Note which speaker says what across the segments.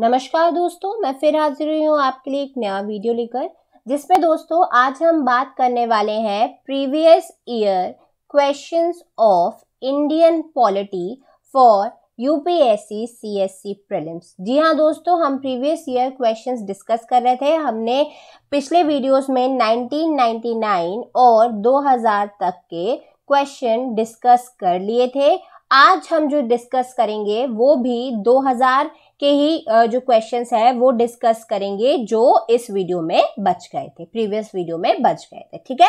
Speaker 1: नमस्कार दोस्तों मैं फिर हाजिर हुई हूँ आपके लिए एक नया वीडियो लेकर जिसमें दोस्तों आज हम बात करने वाले हैं previous year questions of Indian polity for UPSC CSC prelims जी हाँ दोस्तों हम प्रीवियस ईयर क्वेश्चंस डिस्कस कर रहे थे हमने पिछले वीडियोस में 1999 और 2000 तक के क्वेश्चन डिस्कस कर लिए थे आज हम जो डिस्कस करेंगे वो भी 2000 के ही जो क्वेश्चंस है वो डिस्कस करेंगे जो इस वीडियो में बच गए थे प्रीवियस वीडियो में बच गए थे ठीक है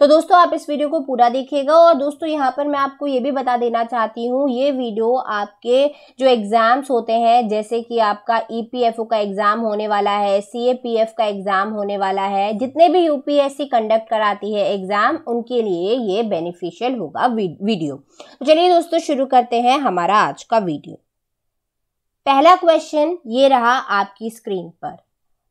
Speaker 1: तो दोस्तों आप इस वीडियो को पूरा देखिएगा और दोस्तों यहाँ पर मैं आपको ये भी बता देना चाहती हूँ ये वीडियो आपके जो एग्ज़ाम्स होते हैं जैसे कि आपका ई e का एग्ज़ाम होने वाला है सी का एग्ज़ाम होने वाला है जितने भी यू कंडक्ट कराती है एग्ज़ाम उनके लिए ये बेनिफिशियल होगा वीडियो तो चलिए दोस्तों शुरू करते हैं हमारा आज का वीडियो पहला क्वेश्चन ये रहा आपकी स्क्रीन पर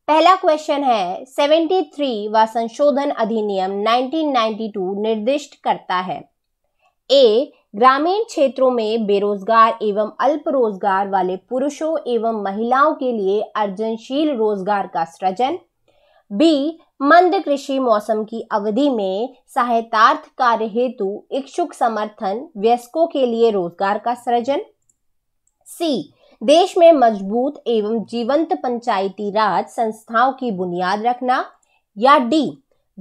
Speaker 1: पहला क्वेश्चन है 73 व संशोधन अधिनियम 1992 निर्दिष्ट करता है ए ग्रामीण क्षेत्रों में बेरोजगार एवं अल्प रोजगार वाले पुरुषों एवं महिलाओं के लिए अर्जनशील रोजगार का सृजन बी मंद कृषि मौसम की अवधि में सहायतार्थ कार्य हेतु इच्छुक समर्थन व्यस्कों के लिए रोजगार का सृजन सी देश में मजबूत एवं जीवंत पंचायती राज संस्थाओं की बुनियाद रखना या डी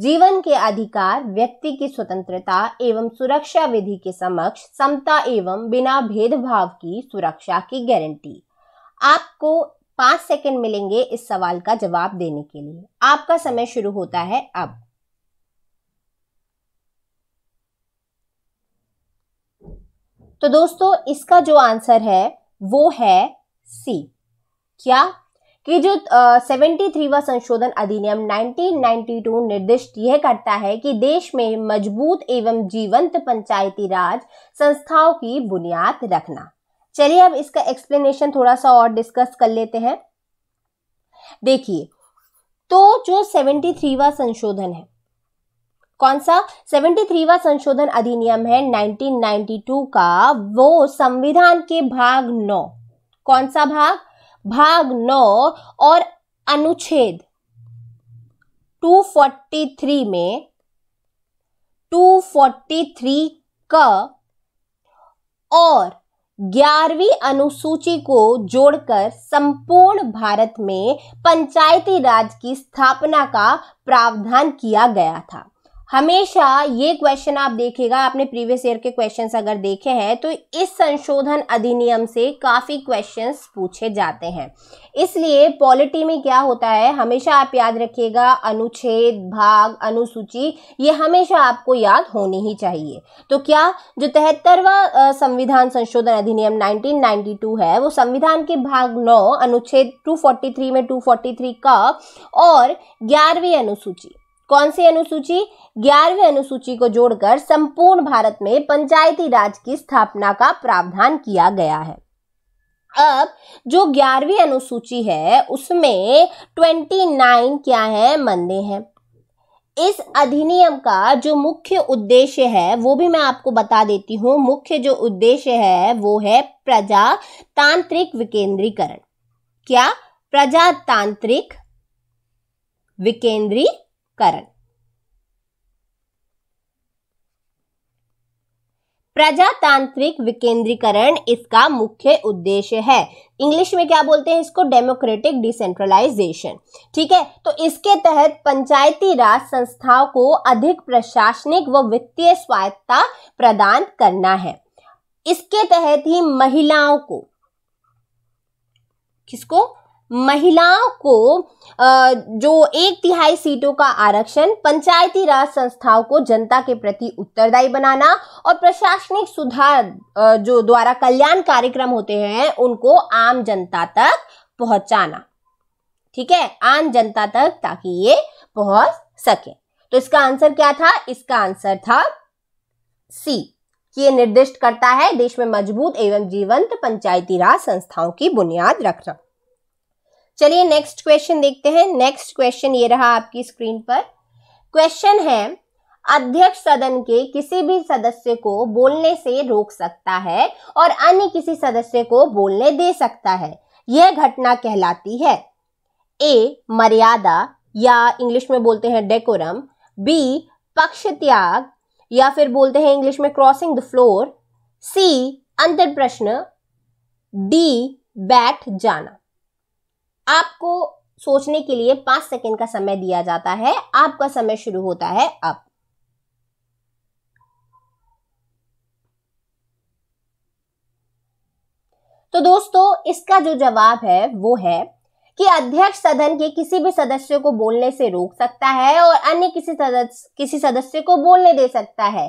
Speaker 1: जीवन के अधिकार व्यक्ति की स्वतंत्रता एवं सुरक्षा विधि के समक्ष समता एवं बिना भेदभाव की सुरक्षा की गारंटी आपको पांच सेकंड मिलेंगे इस सवाल का जवाब देने के लिए आपका समय शुरू होता है अब तो दोस्तों इसका जो आंसर है वो है सी क्या कि जो सेवेंटी थ्रीवा संशोधन अधिनियम 1992 निर्दिष्ट यह करता है कि देश में मजबूत एवं जीवंत पंचायती राज संस्थाओं की बुनियाद रखना चलिए अब इसका एक्सप्लेनेशन थोड़ा सा और डिस्कस कर लेते हैं देखिए तो जो सेवेंटी थ्रीवा संशोधन है कौन सा 73वां संशोधन अधिनियम है 1992 का वो संविधान के भाग नौ कौन सा भाग भाग नौ और अनुच्छेद 243 में 243 का और ग्यारहवीं अनुसूची को जोड़कर संपूर्ण भारत में पंचायती राज की स्थापना का प्रावधान किया गया था हमेशा ये क्वेश्चन आप देखेगा आपने प्रीवियस ईयर के क्वेश्चंस अगर देखे हैं तो इस संशोधन अधिनियम से काफ़ी क्वेश्चंस पूछे जाते हैं इसलिए पॉलिटी में क्या होता है हमेशा आप याद रखिएगा अनुच्छेद भाग अनुसूची ये हमेशा आपको याद होनी ही चाहिए तो क्या जो तिहत्तरवा संविधान संशोधन अधिनियम 1992 है वो संविधान के भाग नौ अनुच्छेद 243 में 243 का और ग्यारहवीं अनुसूची कौन सी अनुसूची ग्यारहवीं अनुसूची को जोड़कर संपूर्ण भारत में पंचायती राज की स्थापना का प्रावधान किया गया है अब जो ग्यारहवीं अनुसूची है उसमें ट्वेंटी नाइन क्या है मंदे हैं इस अधिनियम का जो मुख्य उद्देश्य है वो भी मैं आपको बता देती हूँ मुख्य जो उद्देश्य है वो है प्रजातांत्रिक विकेंद्रीकरण क्या प्रजातांत्रिक विकेंद्रीकरण करण प्रजातांत्रिक विकेंद्रीकरण इसका मुख्य उद्देश्य है इंग्लिश में क्या बोलते हैं इसको डेमोक्रेटिक डिसेंट्रलाइजेशन ठीक है तो इसके तहत पंचायती राज संस्थाओं को अधिक प्रशासनिक व वित्तीय स्वायत्तता प्रदान करना है इसके तहत ही महिलाओं को किसको महिलाओं को जो एक तिहाई सीटों का आरक्षण पंचायती राज संस्थाओं को जनता के प्रति उत्तरदायी बनाना और प्रशासनिक सुधार जो द्वारा कल्याण कार्यक्रम होते हैं उनको आम जनता तक पहुंचाना ठीक है आम जनता तक ताकि ये पहुंच सके तो इसका आंसर क्या था इसका आंसर था सी ये निर्दिष्ट करता है देश में मजबूत एवं जीवंत पंचायती राज संस्थाओं की बुनियाद रखना चलिए नेक्स्ट क्वेश्चन देखते हैं नेक्स्ट क्वेश्चन ये रहा आपकी स्क्रीन पर क्वेश्चन है अध्यक्ष सदन के किसी भी सदस्य को बोलने से रोक सकता है और अन्य किसी सदस्य को बोलने दे सकता है यह घटना कहलाती है ए मर्यादा या इंग्लिश में बोलते हैं डेकोरम बी पक्ष त्याग या फिर बोलते हैं इंग्लिश में क्रॉसिंग द फ्लोर सी अंतर प्रश्न डी बैठ जाना आपको सोचने के लिए पांच सेकेंड का समय दिया जाता है आपका समय शुरू होता है अब तो दोस्तों इसका जो जवाब है वो है कि अध्यक्ष सदन के किसी भी सदस्य को बोलने से रोक सकता है और अन्य किसी सदस्य किसी सदस्य को बोलने दे सकता है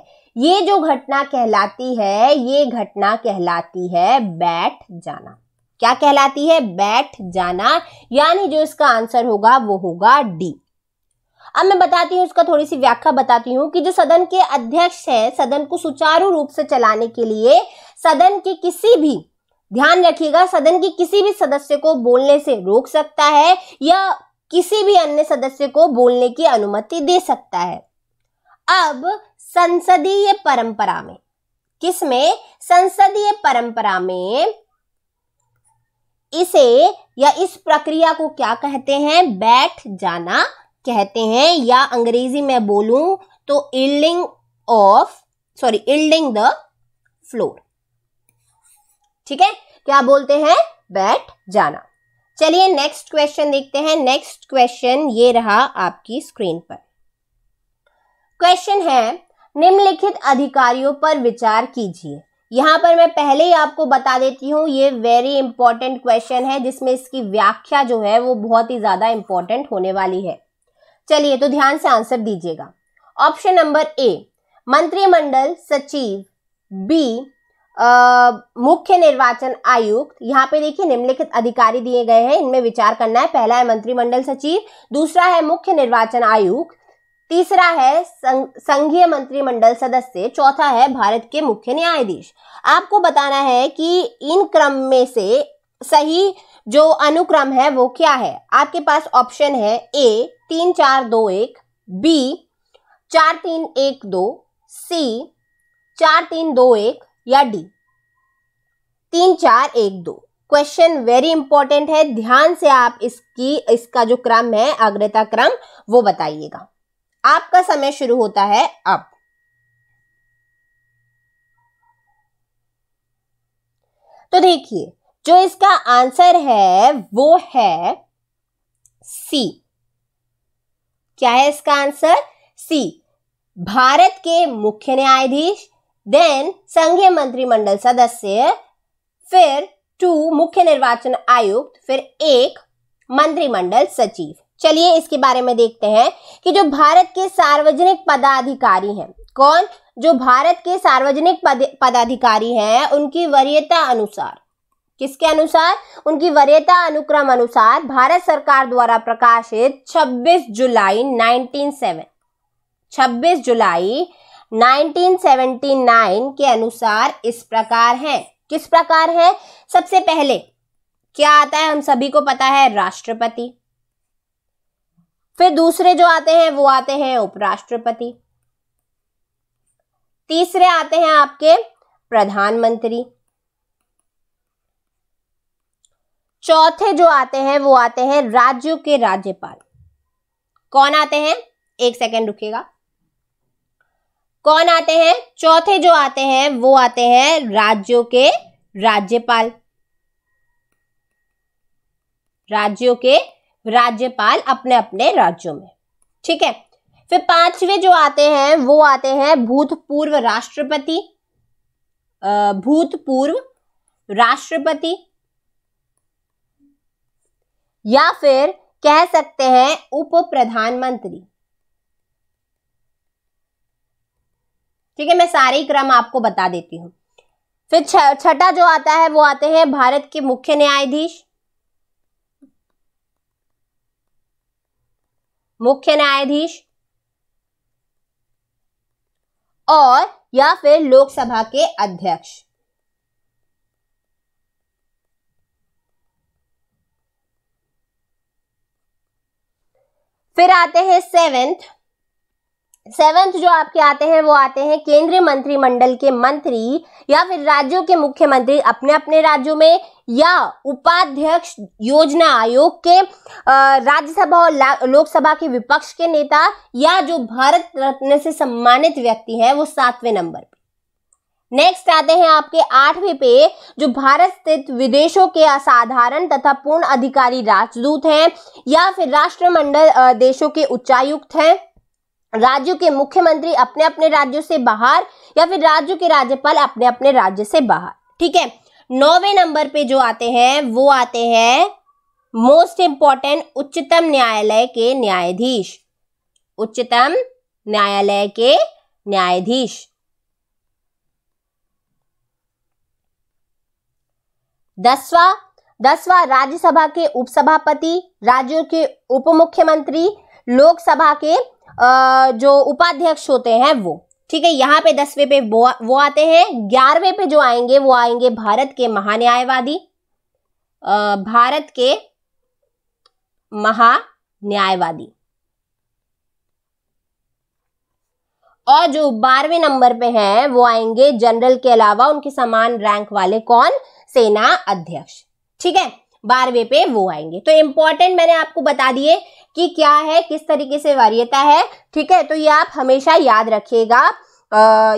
Speaker 1: ये जो घटना कहलाती है ये घटना कहलाती है बैठ जाना क्या कहलाती है बैठ जाना यानी जो इसका आंसर होगा वो होगा डी अब मैं बताती हूँ उसका थोड़ी सी व्याख्या बताती हूँ कि जो सदन के अध्यक्ष है सदन को सुचारू रूप से चलाने के लिए सदन के किसी भी ध्यान रखिएगा सदन के किसी भी सदस्य को बोलने से रोक सकता है या किसी भी अन्य सदस्य को बोलने की अनुमति दे सकता है अब संसदीय परंपरा में किसमें संसदीय परंपरा में इसे या इस प्रक्रिया को क्या कहते हैं बैठ जाना कहते हैं या अंग्रेजी में बोलूं तो yielding of sorry yielding the floor ठीक है क्या बोलते हैं बैठ जाना चलिए नेक्स्ट क्वेश्चन देखते हैं नेक्स्ट क्वेश्चन ये रहा आपकी स्क्रीन पर क्वेश्चन है निम्नलिखित अधिकारियों पर विचार कीजिए यहाँ पर मैं पहले ही आपको बता देती हूँ ये वेरी इंपॉर्टेंट क्वेश्चन है जिसमें इसकी व्याख्या जो है वो बहुत ही ज़्यादा इंपॉर्टेंट होने वाली है चलिए तो ध्यान से आंसर दीजिएगा ऑप्शन नंबर ए मंत्रिमंडल सचिव बी मुख्य निर्वाचन आयुक्त यहाँ पे देखिए निम्नलिखित अधिकारी दिए गए हैं इनमें विचार करना है पहला है मंत्रिमंडल सचिव दूसरा है मुख्य निर्वाचन आयुक्त तीसरा है संघीय मंत्रिमंडल सदस्य चौथा है भारत के मुख्य न्यायाधीश आपको बताना है कि इन क्रम में से सही जो अनुक्रम है वो क्या है आपके पास ऑप्शन है ए तीन चार दो एक बी चार तीन एक दो सी चार तीन दो एक या डी तीन चार एक दो क्वेश्चन वेरी इंपॉर्टेंट है ध्यान से आप इसकी इसका जो क्रम है अग्रता क्रम वो बताइएगा आपका समय शुरू होता है अब तो देखिए जो इसका आंसर है वो है सी क्या है इसका आंसर सी भारत के मुख्य न्यायाधीश देन संघीय मंत्रिमंडल सदस्य फिर टू मुख्य निर्वाचन आयुक्त फिर एक मंत्रिमंडल सचिव चलिए इसके बारे में देखते हैं कि जो भारत के सार्वजनिक पदाधिकारी हैं कौन जो भारत के सार्वजनिक पद, पदाधिकारी हैं उनकी वरीयता अनुसार किसके अनुसार उनकी वरीयता अनुक्रम अनुसार भारत सरकार द्वारा प्रकाशित 26 जुलाई 1907 26 जुलाई 1979 के अनुसार इस प्रकार हैं किस प्रकार है सबसे पहले क्या आता है हम सभी को पता है राष्ट्रपति फिर दूसरे जो आते हैं वो आते हैं उपराष्ट्रपति तीसरे आते हैं आपके प्रधानमंत्री चौथे जो आते हैं वो आते हैं राज्यों के राज्यपाल कौन आते हैं एक सेकेंड रुकेगा कौन आते हैं चौथे जो आते हैं वो आते हैं राज्यों के राज्यपाल राज्यों के राज्यपाल अपने अपने राज्यों में ठीक है फिर पांचवे जो आते हैं वो आते हैं भूतपूर्व राष्ट्रपति भूतपूर्व राष्ट्रपति या फिर कह सकते हैं उप प्रधानमंत्री ठीक है मैं सारे क्रम आपको बता देती हूं फिर छठा जो आता है वो आते हैं भारत के मुख्य न्यायाधीश मुख्य न्यायाधीश और या फिर लोकसभा के अध्यक्ष फिर आते हैं सेवेंथ सेवेंथ जो आपके आते हैं वो आते हैं केंद्रीय मंत्रिमंडल के मंत्री या फिर राज्यों के मुख्यमंत्री अपने अपने राज्यों में या उपाध्यक्ष योजना आयोग के राज्यसभा और लोकसभा के विपक्ष के नेता या जो भारत रत्न से सम्मानित व्यक्ति है वो सातवें नंबर पे नेक्स्ट आते हैं आपके आठवें पे जो भारत स्थित विदेशों के असाधारण तथा पूर्ण अधिकारी राजदूत हैं या फिर राष्ट्रमंडल देशों के उच्चायुक्त हैं राज्यों के मुख्यमंत्री अपने अपने राज्यों से बाहर या फिर राज्यों के राज्यपाल अपने अपने राज्य से बाहर ठीक है नौवे नंबर पे जो आते हैं वो आते हैं मोस्ट इंपॉर्टेंट उच्चतम न्यायालय के न्यायाधीश उच्चतम न्यायालय के न्यायाधीश दसवा दसवा राज्यसभा के उपसभापति राज्यों के उप मुख्यमंत्री लोकसभा के जो उपाध्यक्ष होते हैं वो ठीक है यहाँ पे दसवें पे वो, वो आते हैं ग्यारहवें पे जो आएंगे वो आएंगे भारत के महान्यायवादी भारत के महान्यायवादी और जो बारहवें नंबर पे हैं वो आएंगे जनरल के अलावा उनके समान रैंक वाले कौन सेना अध्यक्ष ठीक है बारहवें पे वो आएंगे तो इंपॉर्टेंट मैंने आपको बता दिए कि क्या है किस तरीके से वरीयता है ठीक है तो ये आप हमेशा याद रखिएगा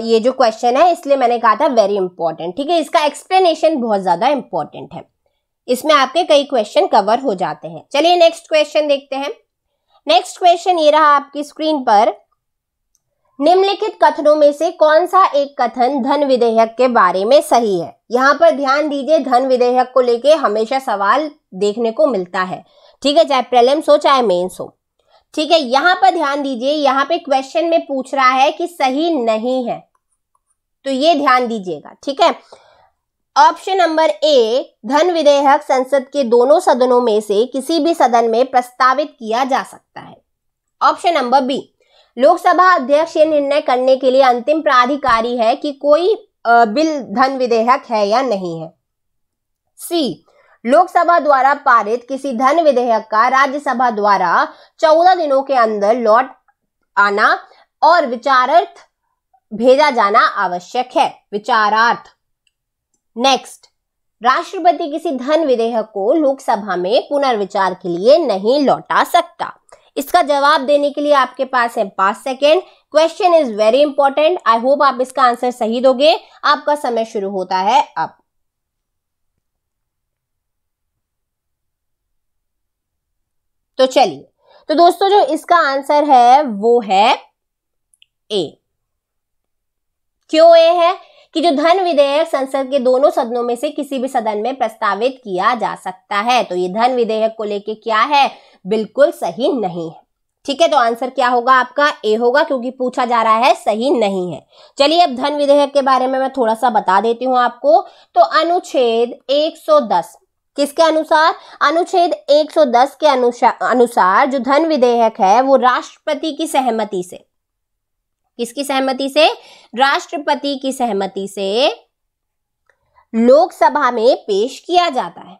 Speaker 1: ये जो क्वेश्चन है इसलिए मैंने कहा था वेरी इंपॉर्टेंट ठीक है इसका एक्सप्लेनेशन बहुत ज़्यादा इंपॉर्टेंट है इसमें आपके कई क्वेश्चन कवर हो जाते हैं चलिए नेक्स्ट क्वेश्चन देखते हैं नेक्स्ट क्वेश्चन ये रहा आपकी स्क्रीन पर निम्नलिखित कथनों में से कौन सा एक कथन धन विधेयक के बारे में सही है यहाँ पर ध्यान दीजिए धन विधेयक को लेके हमेशा सवाल देखने को मिलता है ठीक है चाहे प्रेलिम्स हो चाहे मेन्स हो ठीक है यहां पर ध्यान दीजिए यहाँ पे क्वेश्चन में पूछ रहा है कि सही नहीं है तो ये ध्यान दीजिएगा ठीक है ऑप्शन नंबर ए धन विधेयक संसद के दोनों सदनों में से किसी भी सदन में प्रस्तावित किया जा सकता है ऑप्शन नंबर बी लोकसभा अध्यक्ष ये निर्णय करने के लिए अंतिम प्राधिकारी है कि कोई बिल धन विधेयक है या नहीं है सी लोकसभा द्वारा पारित किसी धन विधेयक का राज्यसभा द्वारा चौदह दिनों के अंदर लौट आना और विचारार्थ भेजा जाना आवश्यक है विचारार्थ नेक्स्ट राष्ट्रपति किसी धन विधेयक को लोकसभा में पुनर्विचार के लिए नहीं लौटा सकता इसका जवाब देने के लिए आपके पास है पांच second question is very important I hope आप इसका आंसर सही दोगे आपका समय शुरू होता है अब तो चलिए तो दोस्तों जो इसका आंसर है वो है ए क्यों ए है कि जो धन विधेयक संसद के दोनों सदनों में से किसी भी सदन में प्रस्तावित किया जा सकता है तो ये धन विधेयक को लेके क्या है बिल्कुल सही नहीं है ठीक है तो आंसर क्या होगा आपका ए होगा क्योंकि पूछा जा रहा है सही नहीं है चलिए अब धन विधेयक के बारे में मैं थोड़ा सा बता देती हूं आपको तो अनुच्छेद 110 किसके अनुसार अनुच्छेद 110 के अनुसार जो धन विधेयक है वो राष्ट्रपति की सहमति से किसकी सहमति से राष्ट्रपति की सहमति से लोकसभा में पेश किया जाता है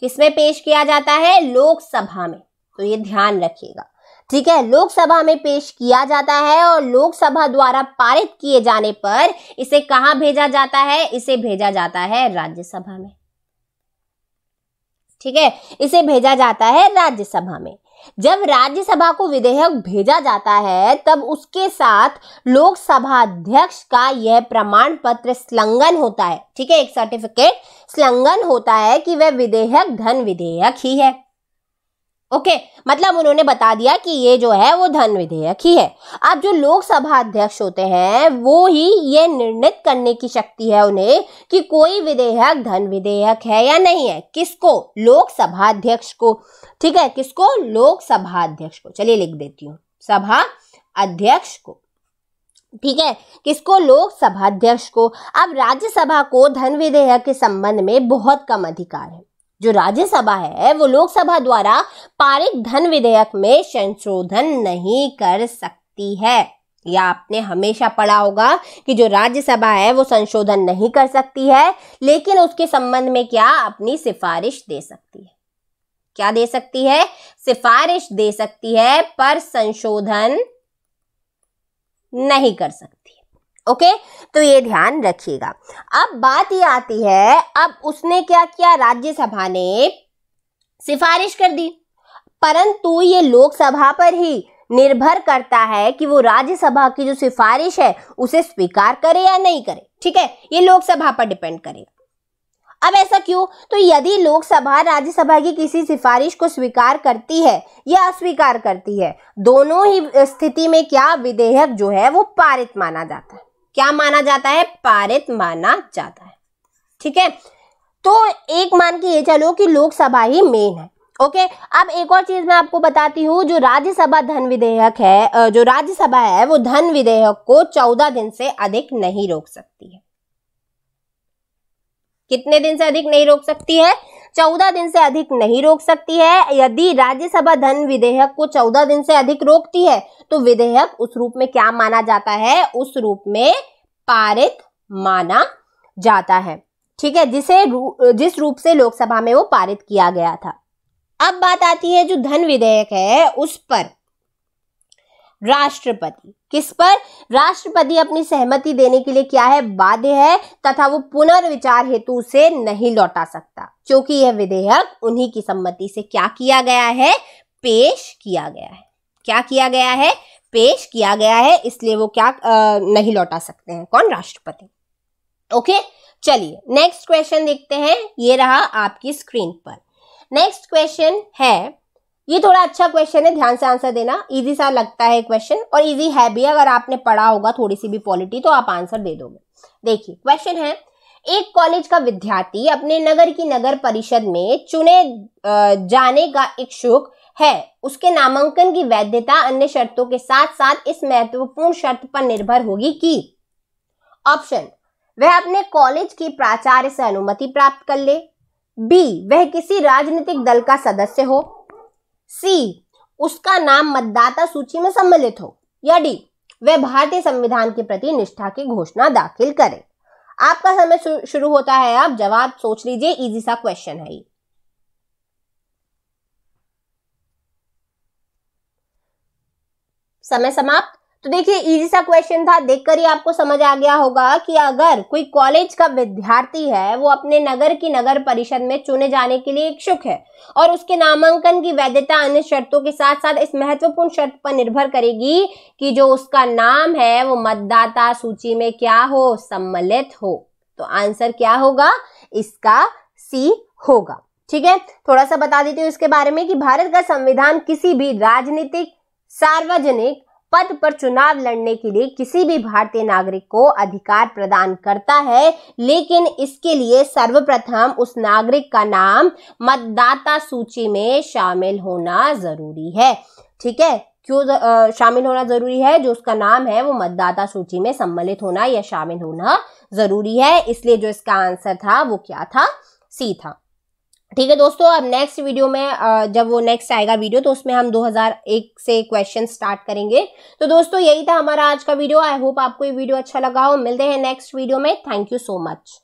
Speaker 1: किसमें पेश किया जाता है लोकसभा में तो ये ध्यान रखिएगा ठीक है लोकसभा में पेश किया जाता है और लोकसभा द्वारा पारित किए जाने पर इसे कहा भेजा जाता है इसे भेजा जाता है राज्यसभा में ठीक है इसे भेजा जाता है राज्यसभा में जब राज्यसभा को विधेयक भेजा जाता है तब उसके साथ लोकसभा अध्यक्ष का यह प्रमाण पत्र स्लंगन होता है ठीक है एक सर्टिफिकेट स्लंगन होता है कि वह विधेयक धन विधेयक ही है ओके मतलब उन्होंने बता दिया कि ये जो है वो धन विधेयक ही है अब जो लोकसभा अध्यक्ष होते हैं वो ही ये निर्णित करने की शक्ति है उन्हें कि कोई विधेयक धन विधेयक है या नहीं है किसको लोकसभा अध्यक्ष को ठीक है किसको लोकसभा अध्यक्ष को चलिए लिख देती हूँ सभा अध्यक्ष को ठीक है किसको लोकसभा अध्यक्ष को अब राज्यसभा को धन विधेयक के संबंध में बहुत कम अधिकार है जो राज्यसभा है वो लोकसभा द्वारा पारित धन विधेयक में संशोधन नहीं कर सकती है या आपने हमेशा पढ़ा होगा कि जो राज्यसभा है वो संशोधन नहीं कर सकती है लेकिन उसके संबंध में क्या अपनी सिफारिश दे सकती है क्या दे सकती है सिफारिश दे सकती है पर संशोधन नहीं कर सकती ओके तो ये ध्यान रखिएगा अब बात ये आती है अब उसने क्या किया राज्यसभा ने सिफारिश कर दी परंतु ये लोकसभा पर ही निर्भर करता है कि वो राज्यसभा की जो सिफारिश है उसे स्वीकार करे या नहीं करे ठीक है ये लोकसभा पर डिपेंड करेगा अब ऐसा क्यों तो यदि लोकसभा राज्यसभा की किसी सिफारिश को स्वीकार करती है या अस्वीकार करती है दोनों ही स्थिति में क्या विधेयक जो है वो पारित माना जाता है क्या माना जाता है पारित माना जाता है ठीक है तो एक मान के ये चलो कि लोकसभा ही मेन है ओके अब एक और चीज मैं आपको बताती हूँ जो राज्यसभा धन विधेयक है जो राज्यसभा है वो धन विधेयक को चौदह दिन से अधिक नहीं रोक सकती है कितने दिन से अधिक नहीं रोक सकती है चौदह दिन से अधिक नहीं रोक सकती है यदि राज्यसभा धन विधेयक को चौदह दिन से अधिक रोकती है तो विधेयक उस रूप में क्या माना जाता है उस रूप में पारित माना जाता है ठीक है जिसे रू, जिस रूप से लोकसभा में वो पारित किया गया था अब बात आती है जो धन विधेयक है उस पर राष्ट्रपति किस पर राष्ट्रपति अपनी सहमति देने के लिए क्या है बाध्य है तथा वो पुनर्विचार हेतु उसे नहीं लौटा सकता क्योंकि यह विधेयक उन्हीं की सम्मति से क्या किया गया है पेश किया गया है क्या किया गया है पेश किया गया है इसलिए वो क्या आ, नहीं लौटा सकते हैं कौन राष्ट्रपति ओके चलिए नेक्स्ट क्वेश्चन देखते हैं ये रहा आपकी स्क्रीन पर नेक्स्ट क्वेश्चन है ये थोड़ा अच्छा क्वेश्चन है ध्यान से आंसर देना इजी सा लगता है क्वेश्चन और इजी है भी अगर आपने पढ़ा होगा थोड़ी सी भी पॉलिटी तो आप आंसर दे दोगे देखिए क्वेश्चन है एक कॉलेज का विद्यार्थी अपने नगर की नगर परिषद में चुने जाने का इच्छुक है उसके नामांकन की वैधता अन्य शर्तों के साथ साथ इस महत्वपूर्ण शर्त पर निर्भर होगी कि ऑप्शन वह अपने कॉलेज की प्राचार्य से अनुमति प्राप्त कर ले बी वह किसी राजनीतिक दल का सदस्य हो सी उसका नाम मतदाता सूची में सम्मिलित हो या डी वह भारतीय संविधान के प्रति निष्ठा की घोषणा दाखिल करे आपका समय शुरू होता है आप जवाब सोच लीजिए इजी सा क्वेश्चन है ये समय समाप्त तो देखिए इजी सा क्वेश्चन था देखकर ही आपको समझ आ गया होगा कि अगर कोई कॉलेज का विद्यार्थी है वो अपने नगर की नगर परिषद में चुने जाने के लिए इच्छुक है और उसके नामांकन की वैधता अन्य शर्तों के साथ साथ इस महत्वपूर्ण शर्त पर निर्भर करेगी कि जो उसका नाम है वो मतदाता सूची में क्या हो सम्मिलित हो तो आंसर क्या होगा इसका सी होगा ठीक है थोड़ा सा बता देती हूँ इसके बारे में कि भारत का संविधान किसी भी राजनीतिक सार्वजनिक पद पर चुनाव लड़ने के लिए किसी भी भारतीय नागरिक को अधिकार प्रदान करता है लेकिन इसके लिए सर्वप्रथम उस नागरिक का नाम मतदाता सूची में शामिल होना जरूरी है ठीक है क्यों शामिल होना जरूरी है जो उसका नाम है वो मतदाता सूची में सम्मिलित होना या शामिल होना जरूरी है इसलिए जो इसका आंसर था वो क्या था सी था ठीक है दोस्तों अब नेक्स्ट वीडियो में जब वो नेक्स्ट आएगा वीडियो तो उसमें हम 2001 से क्वेश्चन स्टार्ट करेंगे तो दोस्तों यही था हमारा आज का वीडियो आई होप आपको ये वीडियो अच्छा लगा हो मिलते हैं नेक्स्ट वीडियो में थैंक यू सो मच